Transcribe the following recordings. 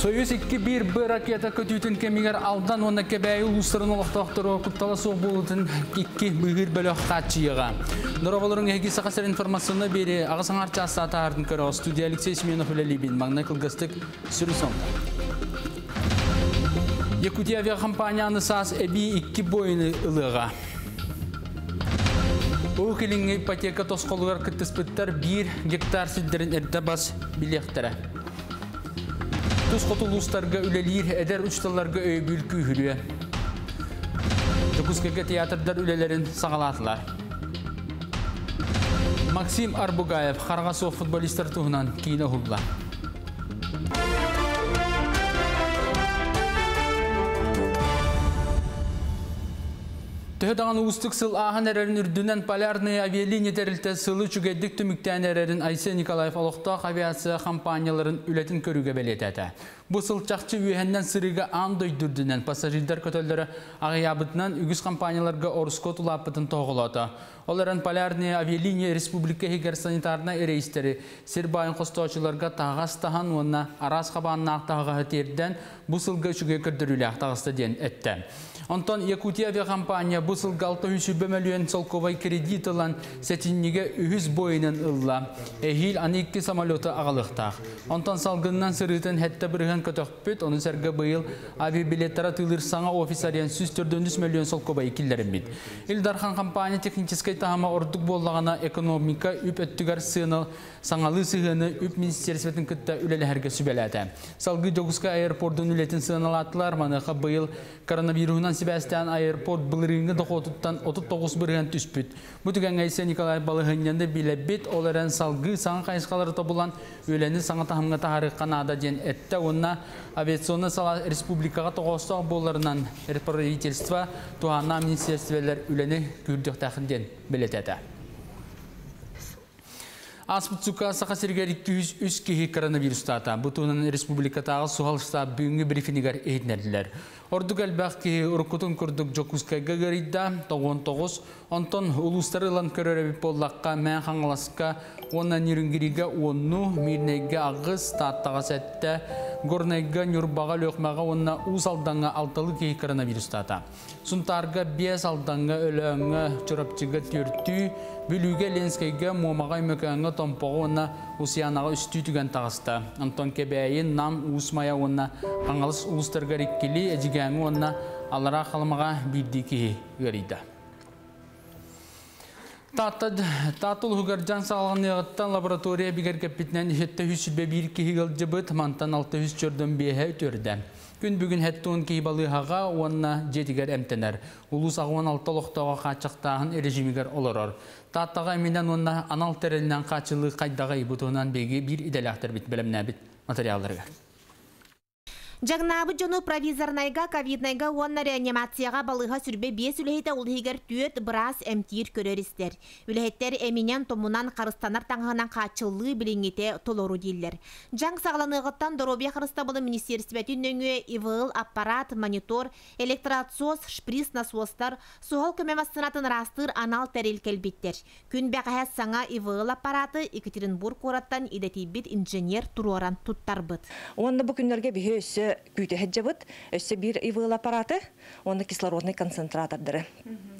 Союз 2-1 ракета көтүйтін кемігер алдан оны кебәйі ұлыстырын ұлақтақтыру құттала соқ болудың 2 бүгір бөліқ қатшиыға. Нұрабалырың әгі сақасыр информасыны бері ағасан арча астаты ардың көрі студия Алексей Семенов өлелебін маңна қылғыстық сүрісім. Якутия авиакомпанияны саас әбі 2 бойыны ұлыға. Бұл келінгі ипотека тосқолығар күттіспіттер 1 гектар сілдерін әрді бас білектірі. Түс құтылыстарға үлелер әдер үшталарға өйгіл күйірі. Түкіскеге театрдар үлелерін сағалатылар. Максим Арбугаев, Қарғасов футболистар тұғынан кейін ғұлла. Төһөдаған уустық сыл ағын әрерін үрдінен полярные авиалинии тәрілті сылы жүгеддік түміктен әрерін Николаев Олықтақ авиация компанияларын үлетін көріге бәлет Бу Бұл сыл чақчы үйәнден сырыға аң пассажирдар көтөлдері компанияларга үгіз компанияларга орыскот ұлапытын Оларын полярные авиалинии республика хигер санитарна рейстері сербайын қостаушыларға тағас тахан онына арас қабанына ақтағығы терден бу сылға жүге күрдірілі ақтағысты ден Онтон Якутия авиакомпания бұсыл галта үсібі мәлуен солковай кредит ылан сәтіннеге үхіз бойынан ылла. Эхил аны екі самолеты ағалықтақ. Онтон салғыннан сырытын хәтті бірген көтөкпіт, онун сәргі бұйыл авиабилеттара тылыр саңа офисариян сүз үс мәлуен солковай келдерін бит. Илдархан компания техническай тағама ордық боллагана экономика үп өттігар сыны, саңалы сығыны үп министерсветін күтті үлелі сүбәләті. Салғы 9 аэропордың үлетін сыналатылар, маныға бұйыл коронавирусынан Себастьян аэропорт былырыңы доқотуттан 39 бірген түспіт. Бұтыған ғайсы Николай Балығынянды білеббет бит салғы саңы қайсқалары табылан өләні саңы тағымға тағарыққан ада ден этте онна авиационы сала республикаға тоғыстық боларынан правительство туғана министерствелер үләні күрдік тәқінден білетеді. Аспыцука сақа сергер 203 кеге коронавирус тата. Бұтуынан республикатағы суғалыста бүгінгі брифингер етінәділер. Ордук әлбәқ кейі ұрқытын күрдік жокускайға ғаридда 99, онтон ұлыстарылан көреребіп боллаққа мән Онна нирнгириге онну мирнеге агыс таттага сәтті, горнайга нюрбага лөкмага онна узалданга алданга алтылы кей коронавирус тата. Сунтарга бес алданга өлөңгө чөрөпчүгө төртү, бүлүгө ленскейге момага мөкөнгө томпого онна усиянага үстү түген тагыста. Антон Кебейин нам усмая онна аңалыс уустарга риккили эжигәңе онна алара алмага бирдики гөридә. Таттад татыл хугарджан салған яғыттан лаборатория бігер кәппетінен жетті хүшілбе бір кейгіл жібіт мантан алты хүш жүрдің бейхә Күн бүгін әттуын кейбалыйғаға онына жетігер әмтенер. Улыс ағуан алты лоқтауға қачықтағын режимігер олырыр. Таттаға менен онына анал тәрелінен қачылы қайдаға ибутуынан беге бір иделяқтыр біт білімнәбіт материалдарға. Жағнабы жону провизорнайға, ковиднайға онна реанимацияға балыға сүрбе бес үлейті ұлғығар түйет біраз әмтир көрерістер. Үлейттер әмінен томунан қарыстанар таңғынан қачылы біліңете толору дейлер. Жаң сағланығыттан Доробия болы министерсібетін нөңе ивыл, аппарат, монитор, электрациоз, шприз, насостар, суғал көмемастынатын растыр анал тәрел кәлбеттер. Күн бәғая саңа ивыл аппараты Екатеринбург ораттан идәтейбет инженер Туроран тұттар бұд. Онны бұл күндерге бүйесі күйті күйті бир өссе бір ивыл аппараты оны кислородный концентратордыры.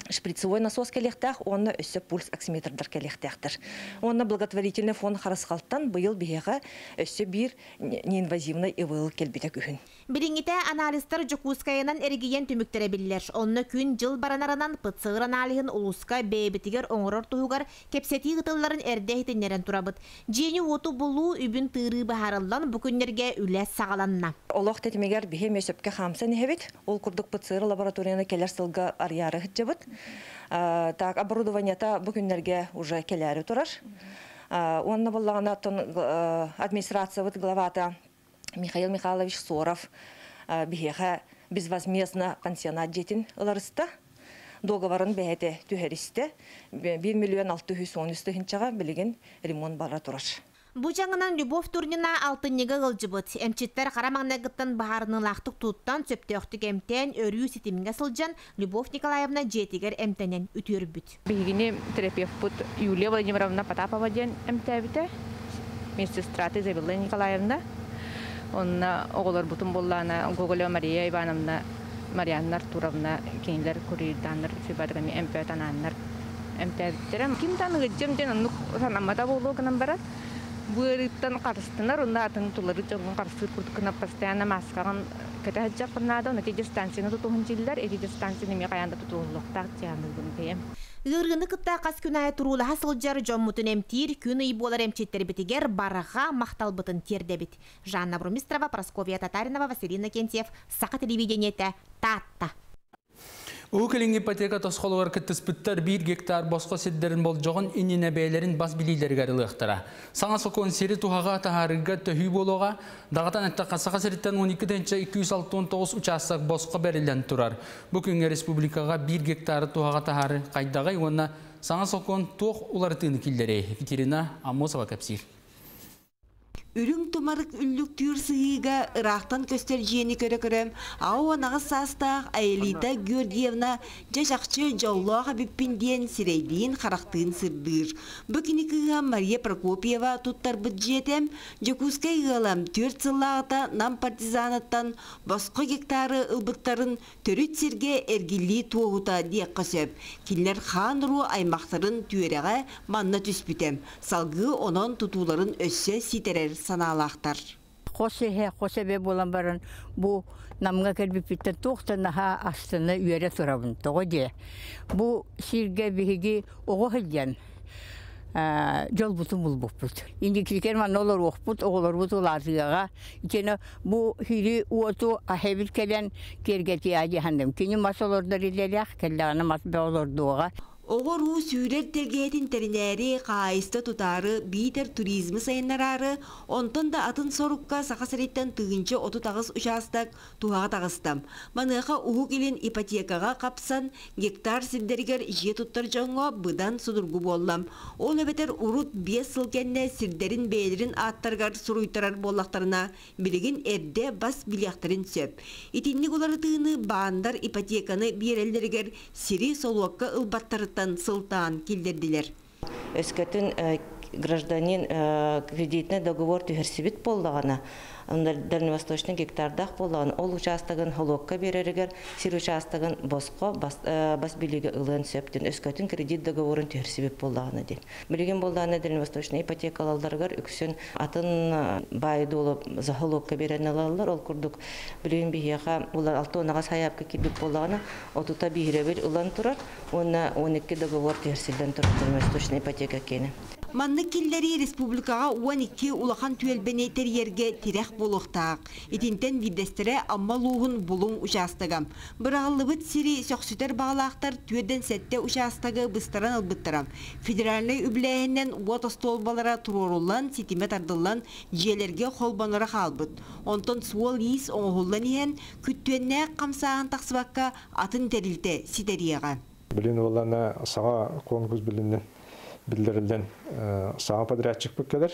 шприцевой насос келектах оны өссе э, пульс оксиметрдар келектахтыр оны благотворительный фонд Харасхалтан бұйыл бияға өссе э, бір неинвазивный ивыл келбите күхін Бириңите анализтар жукускаянан эригиен түмүктері биллер. Онны күн жыл баранарынан пцр аналиын улуска бейбітігер оңырор туғығар кепсети ғытылларын әрдәхетінерін турабыт. Жені оту болу үбін тыры бағарылан бүкіндерге үлі сағаланна. Олақ тетімегер бихе месепке хамса ехебет. Ол күрдік пцр лабораторияны келер сылға арьяры жабыт. Так, оборудованиета бүкіндерге уже келәрі турар. Онны боллағына администрация главата Михаил Михайлович Соров э, бігеға безвозмездно пансионат жетин ыларыста договорын бәйті түхәрісті 1 миллион 613 үнчіға білеген ремонт бара тұраш. Бу жаңынан Любов турнина алтыннеге ғылжыбыт. Әмчеттер қарамаңнағыттан бағарының лақтық тұттан сөпті өқтік әмтен өрі үсетімінгі сылжан Любов Николаевна жетігер әмтенен үтір бүт. Бігіне терапевт бұт Юлия Владимировна Потапова ден әмтәбіті, медсестра Забилы Николаевна Онна оғылар бұтын боллана Гоголя Мария Ивановна Марианнар Туровна кейлер курийданнар фибадгами эмпе тананнар эмпе терем ким таныгы жемден нук санамада болуганан барат бұрыттан қарыстынар онда атын тұлары жоғын қарсы күрткіна постоянно масқаған кете хаджак кынада оны теде станцияны тұтуғын жилдер эдир станцияны қаянда каянда тутугулуктак тиямыз бүгүнкейем Үлгіргіні күтті қас күн айы тұрулы хасыл жары жон тир әмтір, күн үй болар әмчеттер бітігер барыға мақтал бұтын терді біт. Жанна Брумистрова, Прасковия Татаринова, Василина Кентьев, сақы телевидениеті Татта. Өкілін ипотека тосқолығыр кіттіспіттір 1 гектар босқа седдерін бол жоғын иніне бәйлерін бас білейлерге Саңа Саңасы сері туғаға тағарыға төхі болуға, дағатан әтті қасаға сәріттен 12-269 ұчасық босқа бәрілден тұрар. Бүкінгі республикаға 1 гектары туғаға тағары қайдағай, оны саңасы кон тұқ олар Амосова Капсир. Үрүң тұмарық үллік түйір сұйыға ырақтан көстер жиені көрі көрім, ау анағы састақ Айелида Георгиевна жашақчы жаулуаға біппенден сирейдейін қарақтығын сырдыр. Бүкіні Мария Прокопьева туттар бұд жетем, жекускай ғалам төр нам партизанаттан басқы гектары ұлбыттарын төріт серге әргілі туғыта дек қосып. Келлер қан ру аймақтарын манна түспітем. салгы онон тұтуларын өссе ситерер санаалаахтар қосы хосебе болан барын бу намға намга кербипиттен тохтанаха астыны үере турабын того де бу сирге биһиги ого хилген жол бутун булбуппут инди киркен ман олор ухпут оголор бут уларыга итене бу хири уоту ахебир келен кергетия жахандым кини масолордор илелях келлеганы мас беолордуга Оғыр ұ сүйрер теринери тәрінәрі қайысты тұтары бейтер туризмі сайынарары, да атын сорукка сақасареттен түгінші оту тағыз ұшастық туға тағыстым. Маныға ұғық илін ипотекаға қапсан, гектар сірдергер же тұттар жоңға бұдан судырғы боллам. Ол өбетер ұрут бес сыл кәнне сірдерін бейлерін аттарғар сұруйтарар боллақтарына, білігін бас биляқтырын сөп. Итіннік олары тыны баандар ипотеканы берелдергер сири солуаққа ұлбаттарыт сылтан сылтаан килдердилер. Өскөтүн э, гражданин э, кредитный договор түһерсибит болдағана дальневосточный гектардах болан ол участогын холокка береригер сир участогын босқо бас э, билиге ылын сөптүн өскөтін кредит договорын терсибип болдагына дейін. билген болдагына дальневосточный ипотекалаларгар үксін атын э, байды олып холокка берен алалар ол курдук билген олар улар алтонага саяпка кирдик болдагына отута бийребил ылан турар уна договор терсилден турат дальневосточный ипотека кені. Манны килләри республикаға уан ике улахан түелбене терьерге тирәк болуқтақ. Итинтен видестере амма болуң булуң участыгы. Бұрағылыбыт сири сөксүтер бағалақтар түйеден сәтте участыгы бұстаран албыттырам. Федеральный үбләйінен уат остолбалара турорулан, сетимет ардылан желерге холбанара қалбыт. Онтон суол ис оңғылан иен күттүенне қамсаған тақсыбаққа атын терілте ситерияға. Білін олана саға конкурс білінді билдирилген э, саа подрядчик бүккелер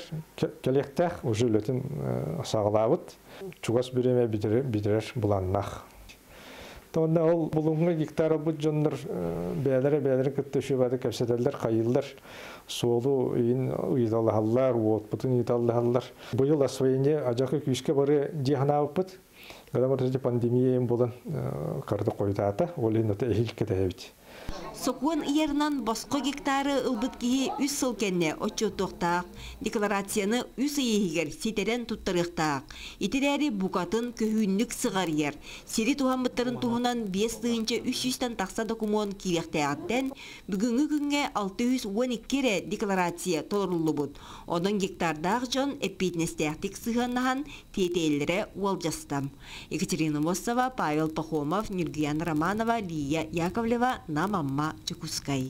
келектэх уже үлөтүн э, сагалабыт чугас биреме бидирер буланнах Тонна ол булуңга гектар бу жондор э, бәләре бәләре кытты шибады кәпсәтәлләр кайыллар суолу ин уйдаллар вот бутын италлар бу ел освоение ажакы күшкә бары диһанабыт Гадамар пандемия болан қарды койдата, ол инде эхил кетәбит. Сокуын иернан босқы гектары ылбыт кии үс сылкенне кенне тұқтақ, декларацияны үс иегер сетерен туттырықтақ, итерәрі букатын көһүннік сығар ер, туған туһанбыттарын туғынан 5 дыынча 300-тан тақса документ килекте аттен, бүгінгі күнге 612 кере декларация толырылы бұд. Оның гектардағы жон сығаннаған сығанахан тетейлері жастам. Екатерина Мосова, Павел Пахомов, Нюргиян Романова, Лия Яковлева, Намамма чукускай.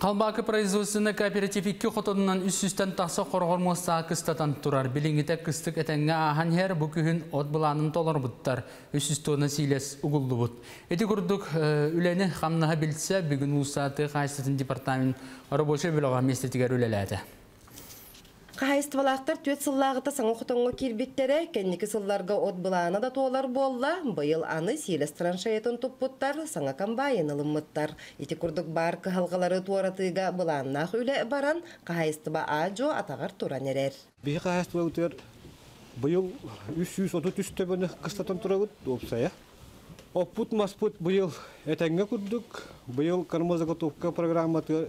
Қалбақы производствыны кооперативікке құтынынан үстістен тақса қорғырмоса қыстатан тұрар. Біліңгіте қыстық әтенге ахан әр бүкіхін от бұланын толар бұттар. Үсістіуіні сейлес ұғылды бұд. Әді күрдік э, үләні қамныға білдісі бүгін ұлсаты қайсытын департамент рабочы біліға местетігер үлеләді. Қайыстывалақтар төт сыллағыта саңы құтынғы келбеттері, кәннекі сылларға от бұланы да толар болла, бұйыл аны селестіран шайетін тұппыттар, саңа камбайын ылыммыттар. Иті күрдік бар қығалғалары туаратыға бұланнақ үлі баран, қайысты ба ажо атағар туран әрер. Бейі қайыстыба өтер, бұйыл 333 төбіні қыстатын тұрағыд, опсая. Э? Оппут маспут бұйыл әтәңге күрдік, бұйыл кармозығы топқа программаты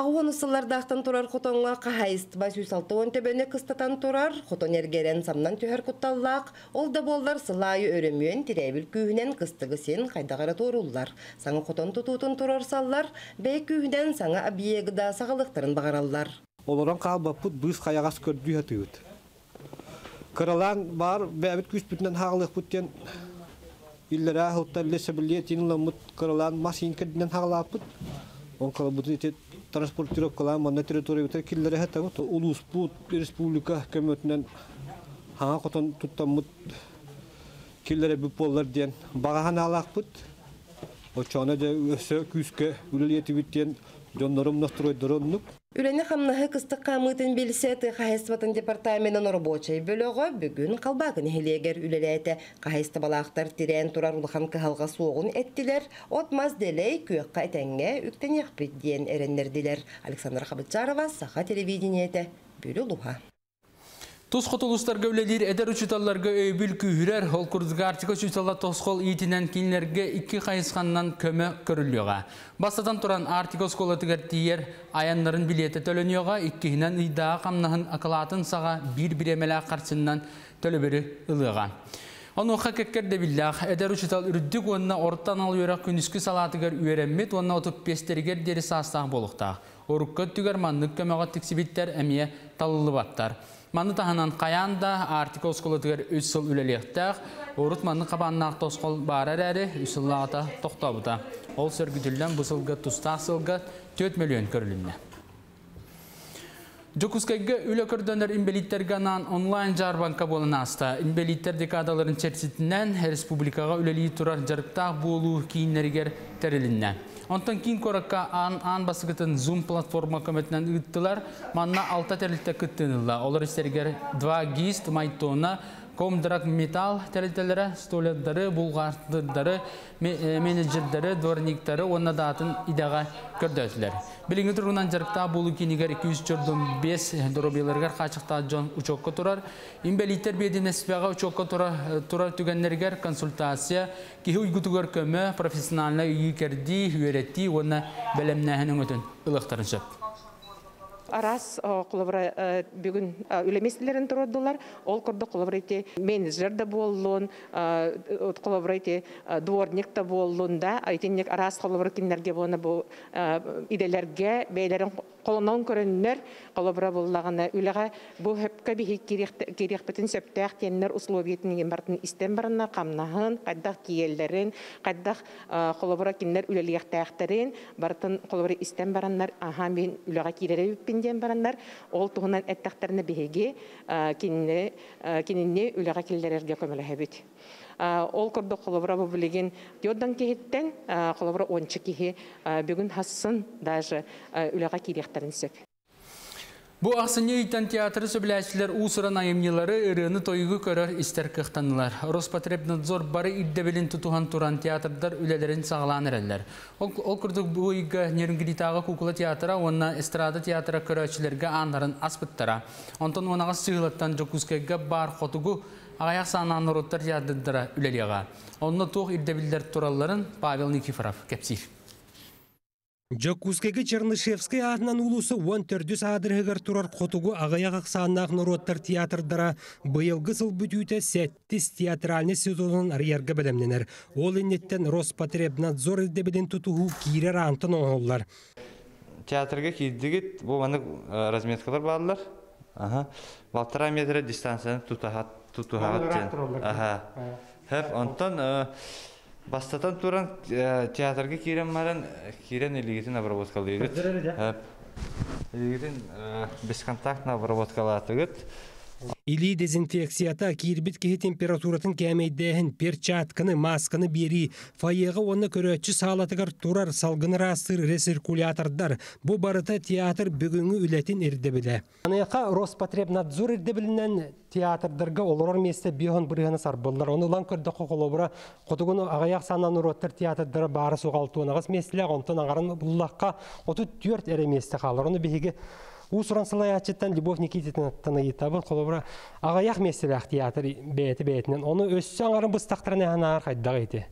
Ағуын ұсыларда ақтан тұрар құтонға қағайыст басүй салтуын төбені қыстатан тұрар, құтон самнан төһәр құтталлақ, олда болдар сылайы өрімүйен тирәбіл күйінен қыстығы сен қайдағара торуллар. Саңы құтон тұтутын тұрар саллар, бәй күйінен абиегі да сағалықтарын бағараллар. Оларан қалба пұт бұз қаяғас көрді әтіют. Кыралан бар бәбіт күс бүтінен хағылық бүттен иллера хылттар лесі біле тенілі мұт кыралан масин кірдінен Оң Он қалабыты транспортировкалан манна территория битер киллере хатта вот улус пут республика көмөтүнөн хаа котон туттаммыт киллере бу поллар диен багахан алакпыт очоно же өсө күскө үлелети биттен жоннорум настрой дороннук Үрәне хамнаһы қамытын камытын белсети хаясватын департаментын бүгүн калбагын хелегер үлелете Қайысты балақтар тирен турар улхан кыһалга суогун эттилер. Отмаз делей күйөккө этенге үктен бит әрендерділер. эреннердилер. Александра Саха телевидениете, Бүлілуға. Луха. Тус хотулустар гөвлелер эдер учуталларга өйбүл күйүрер ол курдуга артика учитала тосхол ийтинен кинлерге икки кайысқаннан көмө көрүлүга. Бастатан туран артика скола тигер аяннарын билети төлөнүга иккиһинен ыйдаа камнаһын акылатын сага бир биремеле карсыннан төлөбөрү ылыга. Оны хакеккер де биллах, әдәр үшітал үрдік онына ортан ал үйірі күніскі салатығыр үйірәммет, онына отып пестергер дері састағы болықтағы. Орыққа түгер маннық көмеға тіксібеттер әмие талылы Маны қаянда каянда артикол скулатыгар 3 сыл үлелектәк, урут маны қол тоскол бары ата тоқтабыда. Ол сөргүділден бу сылга туста сылга 4 миллион көрүлүнне. Жокускайга үлі көрдөнөр имбелиттерге онлайн жарбанка болын аста. Имбелиттер декадаларын чертитинен республикага үлелии турар жарыктак болу кийиннергер терилинне. Онтан кин коракка ан ан басыкытын Zoom платформа көметінен үйттілер, Манна алта терликте кыттынылла. Олар истергер 2 гист майтона комдрак металл тәрелтелері, столеттары, бұлғардыдары, э, менеджердері, дворниктары оннадатын идаға көрдәтілер. Біліңі тұрғынан жарықта бұл үкенігер 245 5 дұробелергер қачықта жон ұчокқа тұрар. Имбелиттер беден әспеға ұчокқа э, тұрар түгенлергер консультация, кехі ұйгытығыр көмі профессионалына үйікерді, үйеретті, оны бәлемнәхінің өтін ұлықтарын арас э, кулабра э, бүгүн э, үлеместилерин турдулар ол курду кулабра менеджер да боллун кулабра эти дворник да боллун да арас кулабра киннерге бона бу иделерге бейлерин колонон көрөннөр кулабра буллагына үлеге бу хепке бихи кирих битин септех теннер условиетин бартын истен барына камнаһын каддах киеллерин каддах кулабра киннер үлелиехтеахтерин бартын кулабра истен бараннар аха мен үлеге киреребиппин диэн бараннар ол әттақтарына эттахтарына кенінне үліға келдерерге көмілі әбет. ол көрді қолыбыра бұбілеген диодан кехеттен қолыбыра оншы кехе бүгін хассын даже үліға келдерін сөп. Бу ақсыны үйттен театры сөбіләсілер ұсыран айымнелары үріңі тойығы көрір істер кықтанылар. Роспотребнадзор бары иддебелін тұтуған туран театрдар үлелерін сағыланыр әллер. Ол күрдік бұйығы Нерингритағы кукула театра, онна эстрада театра көрәчілерге аңдарын аспыттара. Онтан онаға сұйылаттан жокускайға бар қотығы ағаяқ сананы роттар театрдыра тоқ иддебілдер тураларын Павел Никифоров кәпсейф. Жокускеге Чернышевский атынан ұлысы 14 саадырыгар турар котугу ағаяқ ақсаннақ нороттар театрдара бұйылғы сыл бүтүүтө сәттіс театральный сезонын арыярга белемненер. Ол иннеттен Роспотребнадзор әлдебеден тұтуғу кирер антын ооллар. Театрға кейдігіт, бұл аны э, разметкалар бағылар. Балтыра метр дистанцияны тутахат бастатан туран э, театрга кирен маран кирен илигитин обработкалыгыт э, бесконтактный бесконтактно обработкалаатыгыт Или дезинфекцията кирбит кеһи температуратын кәмейдәһен перчатканы, масканы бери, файега оны көрөтчі салатыгар турар салгын растыр рециркулятордар. Бу барыта театр бүгүнгү үлетин ерді биле. Роспотребнадзор ирде биленнән театрдырга олар месте биһон биргәне сарбылдар Оны лан көрдә хоколобра котугуну ағаяқ санан ұроттыр театрдыр бары сугалтуунагыз местиле онтон агаран бұллаққа 34 эре месте калыр. Оны у сұрансылай атчыттан любовь никититин аттаны итабыл колобра агаях меселях театр бээти бээтинен оны өссө аңарын быстактарына анаар хайдагы ити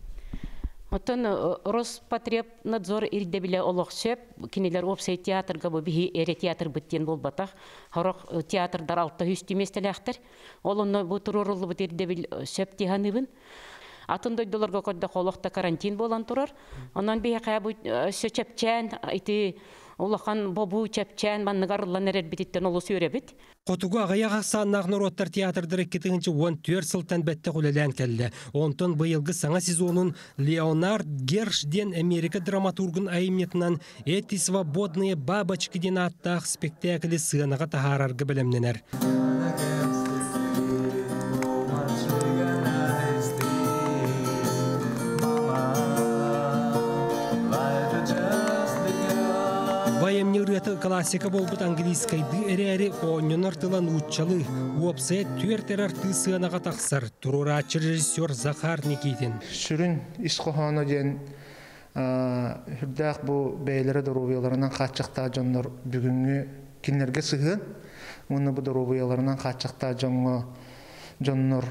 Оттан э, Роспотребнадзор ирде олық олохшеп, кенелер опсай театрға бұл бігі әрі театр биттен батақ. Хорох э, театрдар алтта хүсті местеләхтер. Олонно бу турурулы бұл ирде бил э, шеп тиһаныбын. Атын дойдоларга қолықта карантин болан тұрар. Онан бігі кая бу сөчепчән улахан бобу чепчен манныгарлан эрер бититтен олу сүйребит Құтығы ағая қақса нороттар театрдары театрдыры кетігінші 14 сылтан бетте кулелен келле. Онтон бұйылғы саңа сезонын Леонард Герш ден Америка драматургын айымнетынан эти свободные бабочки аттақ аттаах спектакли сыанаға тахараргы белемненер. классика болбут английскайды эрери оннон артылан уччалы уопсе түертер арты сыанаға тақсар режиссер Захар Никитин. Шүрін исқохана ден хүрдәк бұл бәйлері дұрубияларынан қатшықта жонлар бүгінгі кинерге сығын, мұны бұл дұрубияларынан қатшықта жонғы жоннор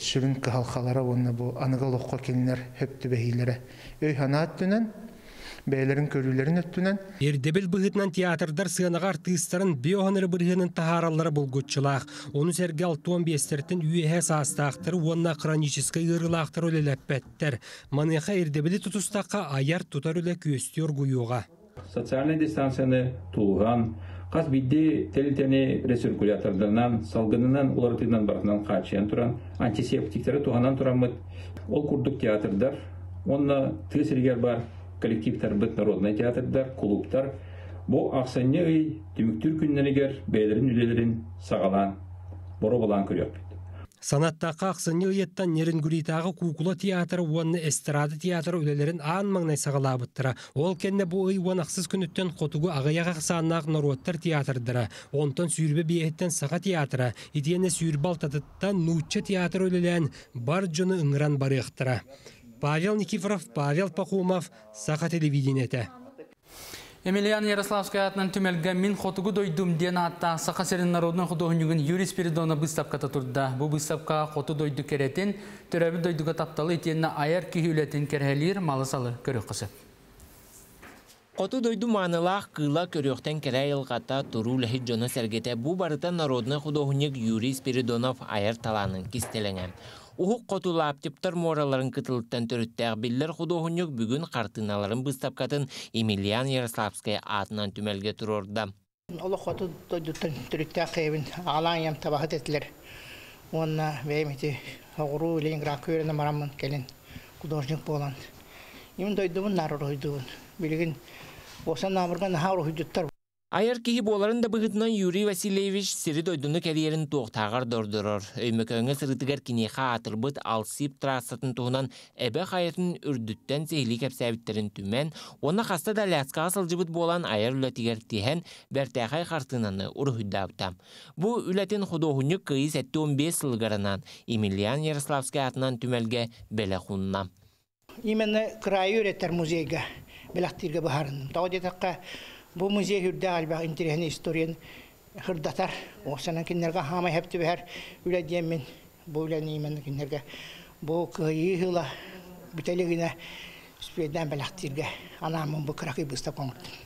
сүрүн кыхалхалара онна бу аныга лохко келинер хөптү бэхилере өй бәйлерін көрүлерін өттінен. Ердебіл бұғытнан театрдар сыйанаға артыстарын биоғаныры бұғының тахаралары бұл көтчілақ. Оны сәрге алтуан бестерттен үйе састақтыр, онына хроническі ырылақтыр өлеләппәттір. Маныға ердебілі тұтыстаққа аяр тұтар өлі көстер күйуға. Социальный дистанцияны тұлған, қас бидде телетені рециркулятордарынан, салғынынан, олартынан барынан қачыян тұран, антисептиктері туғанан тұрамыд. Ол театрдар, онына тілесіргер бар, коллективтер бит народный театрдар, клубтар. Бу ахсанне ый түмүктүр күннәлігер бәйлерін үлелерин сагалан бору болан көрөп. Санаттаққа ақсыны нерін күрейтағы кукула театры, уанны эстрада театры үлелерін аң маңнай сағалабыттыра. Ол кәнне бу ый уан ақсыз күніттен қотуғы ағаяға қысанақ нороттар театрдыра. Онтон сүйрбе бейеттен саға театры, идене сүйірбалтатыттан нутча театры үлелен бар жыны ыңран барықтыра. Павел Никифоров, Павел Пахумов, Саха телевидение. Эмилиан Ярославская атынан түмелгі мин хотугу дойдум ден атта Саха Серин народның худуғынюгін Юрий Спиридона бұстапқа татурда. Бұ Хотудой хоту дойду керетін, түрәбі дойдуға тапталы етенна аяр күйілетін керхелер малысалы көрі қысы. дойду манылах кыла көрөктен кере ылгата туру лехи сергете бу барыта народный художник Юрий Спиридонов айыр таланын кистелене. Ухук котулап типтер мораларын кытылыттан төрүттәк биллер худоһунюк бүгүн картиналарын быстапкатын Емельян Ярославская атынан түмәлге турорда. Олы хоту дойдуттан төрүттәк хэвин алан ям табахат этлер. Онна веймити огуру Ленинград көріне марамын келін художник болан. Имін дойдумын нарыр ойдуын. Билігін осан намырған хар ойдуттар Айыр киһи боларын да быһытынан Юрий Васильевич сири дойдуну кәриерин туохтағар дордорор. Өймөкөңө сырытыгар кинеха атырбыт алсип трассатын туһунан эбе хайатын үрдүттен сейли кәпсәбиттерин түмен, оны хаста да ляцкаға сылжыбыт болан айыр үләтигер тиһен бәртәхай хартынаны урухүддабыта. Бу үләтин худохунюк кыйыс әтті 15 сылгарынан Емельян Ярославский атынан түмәлге бәлә хунна. Именно краю музейга бәләхтирге бахарын. Тау Бұл музей үрді әлбәқ интересный историян қырдатар. Осынан кіндерге хамай әпті бәр үләден мен бұл үләнеймен кіндерге. Бұл күйі ғыла бүтәлігіне спреден бәләқтірге анамын бұл қырақи бұста қоңырдым.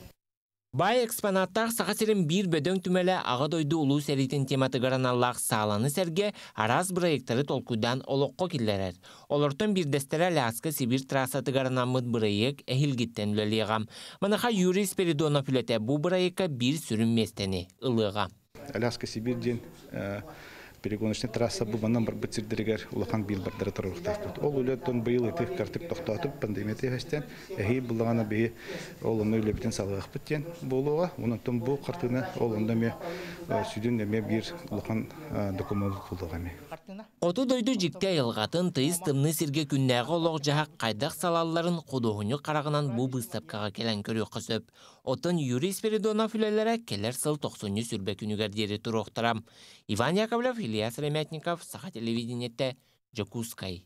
Бай экспонаттар сағасырын бір бөдөң түмелі аға дойду ұлу сәретін тематығыран аллақ сағаланы сәрге араз бұрайықтары толкудан олыққо келдерер. Олыртың бір дәстері Аляска Сибир трассатығыран амыд бұрайық әхілгеттен лөлеғам. Мұныға Юрий Спиридонов бир бұ бұрайыққа бір сүрінместені ұлыға. Аляска Сибирден э, перегоночный трасса бубаннан бар бытсир диригер улахан бил бардыр тарыхтар ол үлөттөн быйыл итих картип токтотуп пандемия тегестен эхи булагана бии олону үлөптен салыгах биттен болуга унутун бу картына олонда ме э, сүдүн эме бир улахан э, документ болдуга эми оту дойду жикте айылгатын тыйыз тымны сирге күннәгы олог жахак қайдақ салалларын кудугуню карагынан бу быстапкага келен көрүү кысып отын юрий спиридонов үлелере келер сыл 90 сүрбе күнүгер дири туруктарам иван яковлев Илья Сыремятников, Саха телевидениете, Жокускай.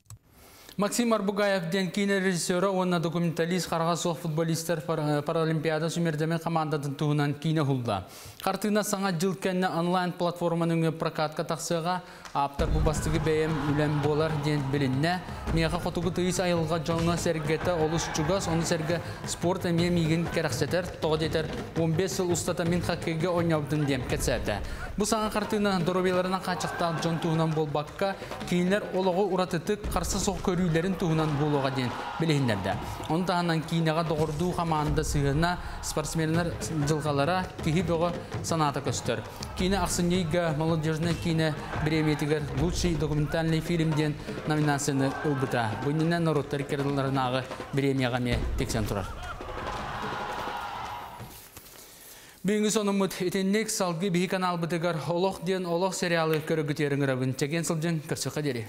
Максим Арбугаев ден кине режиссеры, онна документалист, қарғасоқ футболистер э, э, Паралимпиада сүмердемен командадың туынан кине хулда. Қартына саңа жылкенне онлайн платформаның прокатка тақсыға аптар бұбастығы бәйем үлән болар ден білінне. Меға қотығы тыйыс айылға жолына сәргеті олыс чугас, оны сәрге спорт әме миген кәрәқсетер, тоғдетер 15 сыл устата мен хақиға ойнаудың дем кәтсәді. Бұл саңа қартына доробеларынан қачықтан жон туынан болбаққа, кейінлер олығы ұратытық қарсы соқ дерін туынан болуға дейін білейіндерді. Онтағынан кейінеға доғырдуы қаманында сұйығына спортсменлер жылғалара кейі бұғы санаты көстір. Кейіне Ақсынейгі молодежіне кейіне бреметігер лучший документальный фильмден номинацияны ұлбыта. Бұйнынан ұруттар керділерінағы бремияға ме тексен тұрар. Бүгінгі сонымыт етеннек салғы бігі канал бұтығар олық ден олық сериалы көрігітерің рәбін. Чәкен сылдың көрсіқа дере.